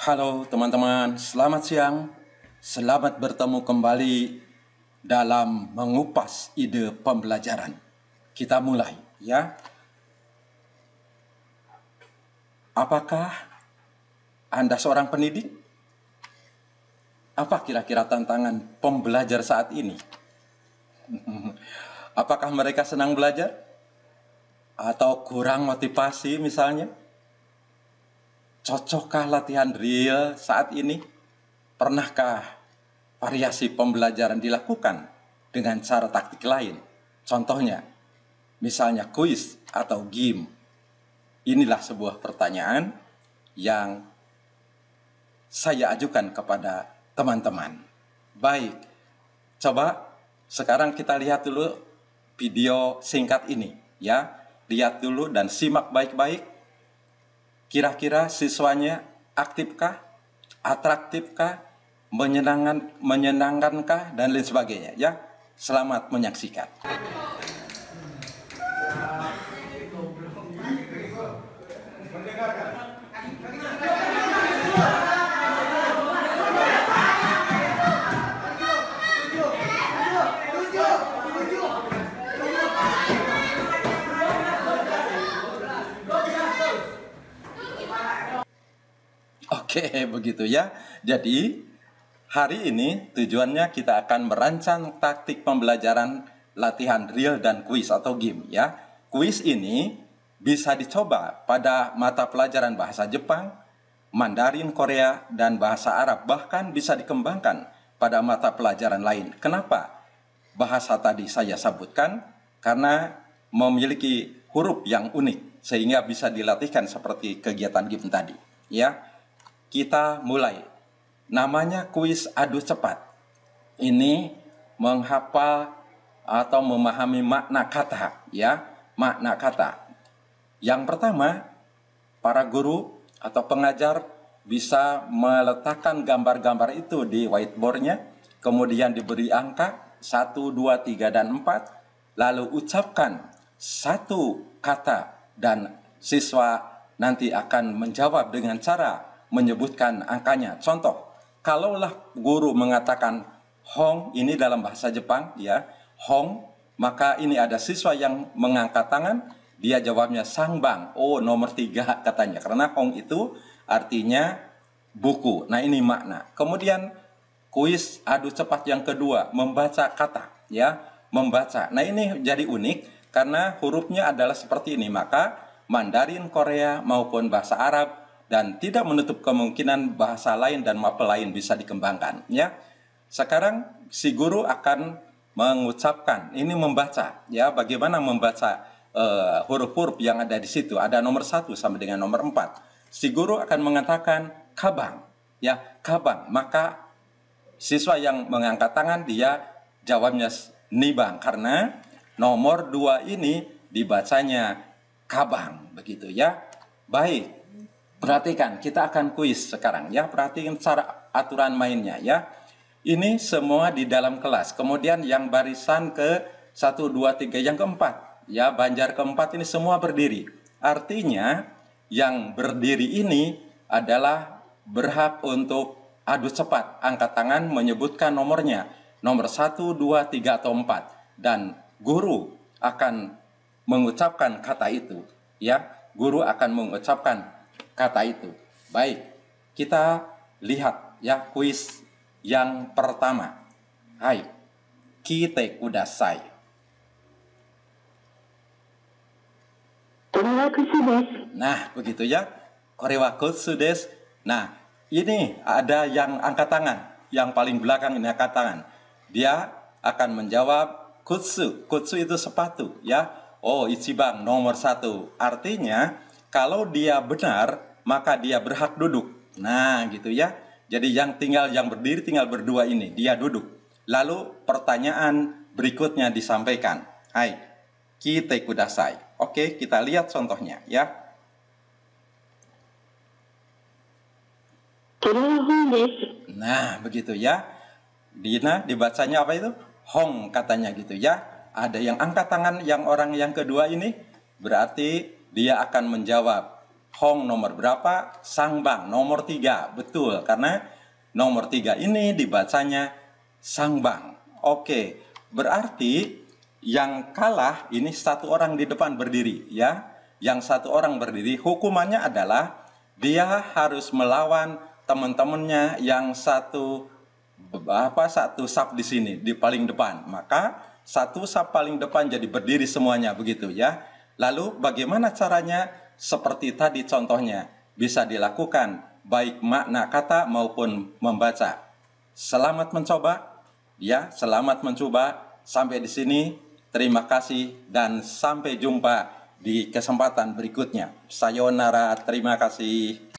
Halo teman-teman, selamat siang. Selamat bertemu kembali dalam mengupas ide pembelajaran. Kita mulai ya. Apakah Anda seorang pendidik? Apa kira-kira tantangan pembelajar saat ini? Apakah mereka senang belajar? Atau kurang motivasi misalnya? Cocokkah latihan real saat ini? Pernahkah variasi pembelajaran dilakukan dengan cara taktik lain? Contohnya, misalnya kuis atau game. Inilah sebuah pertanyaan yang saya ajukan kepada teman-teman. Baik, coba sekarang kita lihat dulu video singkat ini ya. Lihat dulu dan simak baik-baik Kira-kira siswanya aktifkah, atraktifkah, menyenangkan, menyenangkankah dan lain sebagainya. Ya, selamat menyaksikan. Mendengarkan. Oke, begitu ya. Jadi, hari ini tujuannya kita akan merancang taktik pembelajaran latihan real dan kuis atau game ya. Kuis ini bisa dicoba pada mata pelajaran bahasa Jepang, Mandarin Korea, dan bahasa Arab. Bahkan bisa dikembangkan pada mata pelajaran lain. Kenapa? Bahasa tadi saya sebutkan karena memiliki huruf yang unik sehingga bisa dilatihkan seperti kegiatan game tadi ya kita mulai. Namanya kuis adu cepat. Ini menghafal atau memahami makna kata, ya, makna kata. Yang pertama, para guru atau pengajar bisa meletakkan gambar-gambar itu di whiteboardnya, kemudian diberi angka satu dua tiga dan empat lalu ucapkan satu kata dan siswa nanti akan menjawab dengan cara menyebutkan angkanya. Contoh, kalaulah guru mengatakan Hong ini dalam bahasa Jepang ya, Hong, maka ini ada siswa yang mengangkat tangan, dia jawabnya Sangbang. Oh, nomor tiga katanya. Karena Hong itu artinya buku. Nah, ini makna. Kemudian kuis adu cepat yang kedua, membaca kata ya, membaca. Nah, ini jadi unik karena hurufnya adalah seperti ini. Maka Mandarin Korea maupun bahasa Arab dan tidak menutup kemungkinan bahasa lain dan mapel lain bisa dikembangkan ya. Sekarang si guru akan mengucapkan, ini membaca ya bagaimana membaca eh, huruf-huruf yang ada di situ. Ada nomor satu sampai dengan nomor empat. Si guru akan mengatakan kabang ya, kabang. Maka siswa yang mengangkat tangan dia jawabnya nibang karena nomor dua ini dibacanya kabang begitu ya. Baik, Perhatikan, kita akan kuis sekarang ya. Perhatikan cara aturan mainnya ya. Ini semua di dalam kelas. Kemudian yang barisan ke 1, 2, 3, yang keempat. Ya, banjar keempat ini semua berdiri. Artinya, yang berdiri ini adalah berhak untuk adu cepat. Angkat tangan menyebutkan nomornya. Nomor 1, 2, 3, atau 4. Dan guru akan mengucapkan kata itu. Ya, guru akan mengucapkan kata itu. Baik, kita lihat ya kuis yang pertama. Hai, kita kite kudasai. Nah, begitu ya. Korewa desu. Nah, ini ada yang angkat tangan. Yang paling belakang ini angkat tangan. Dia akan menjawab kutsu. Kutsu itu sepatu ya. Oh, Ichiban nomor satu. Artinya, kalau dia benar, maka dia berhak duduk. Nah, gitu ya. Jadi yang tinggal yang berdiri tinggal berdua ini, dia duduk. Lalu pertanyaan berikutnya disampaikan. Hai, kita kudasai. Oke, kita lihat contohnya ya. Nah, begitu ya. Dina dibacanya apa itu? Hong katanya gitu ya. Ada yang angkat tangan yang orang yang kedua ini berarti dia akan menjawab Hong nomor berapa, Sangbang nomor tiga, betul karena nomor tiga ini dibacanya Sangbang. Oke, berarti yang kalah ini satu orang di depan berdiri ya, yang satu orang berdiri hukumannya adalah dia harus melawan teman-temannya yang satu apa satu Sap di sini di paling depan. Maka satu Sap paling depan jadi berdiri semuanya begitu ya. Lalu bagaimana caranya? seperti tadi contohnya bisa dilakukan baik makna kata maupun membaca. Selamat mencoba. Ya, selamat mencoba. Sampai di sini. Terima kasih dan sampai jumpa di kesempatan berikutnya. Sayonara, terima kasih.